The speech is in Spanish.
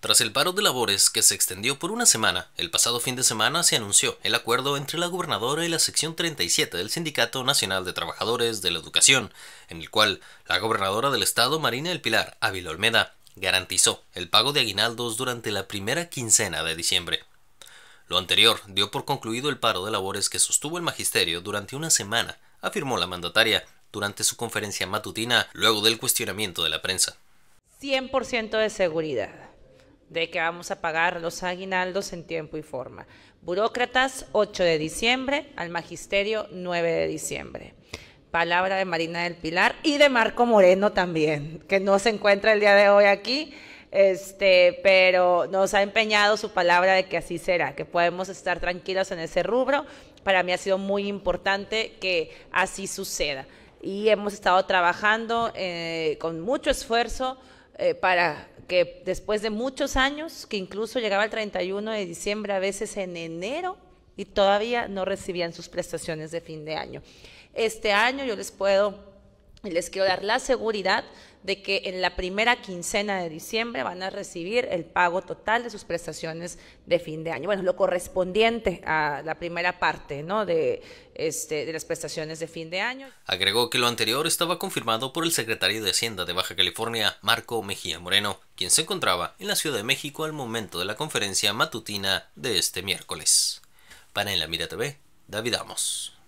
Tras el paro de labores que se extendió por una semana, el pasado fin de semana se anunció el acuerdo entre la gobernadora y la sección 37 del Sindicato Nacional de Trabajadores de la Educación, en el cual la gobernadora del estado Marina El Pilar, Ávila Olmeda, garantizó el pago de aguinaldos durante la primera quincena de diciembre. Lo anterior dio por concluido el paro de labores que sostuvo el magisterio durante una semana, afirmó la mandataria durante su conferencia matutina luego del cuestionamiento de la prensa. 100% de seguridad de que vamos a pagar los aguinaldos en tiempo y forma. Burócratas, 8 de diciembre, al Magisterio, 9 de diciembre. Palabra de Marina del Pilar y de Marco Moreno también, que no se encuentra el día de hoy aquí, este, pero nos ha empeñado su palabra de que así será, que podemos estar tranquilos en ese rubro. Para mí ha sido muy importante que así suceda. Y hemos estado trabajando eh, con mucho esfuerzo eh, para que después de muchos años, que incluso llegaba el 31 de diciembre, a veces en enero, y todavía no recibían sus prestaciones de fin de año. Este año yo les puedo, les quiero dar la seguridad de que en la primera quincena de diciembre van a recibir el pago total de sus prestaciones de fin de año. Bueno, lo correspondiente a la primera parte ¿no? de, este, de las prestaciones de fin de año. Agregó que lo anterior estaba confirmado por el secretario de Hacienda de Baja California, Marco Mejía Moreno, quien se encontraba en la Ciudad de México al momento de la conferencia matutina de este miércoles. Para Mira TV, David Amos.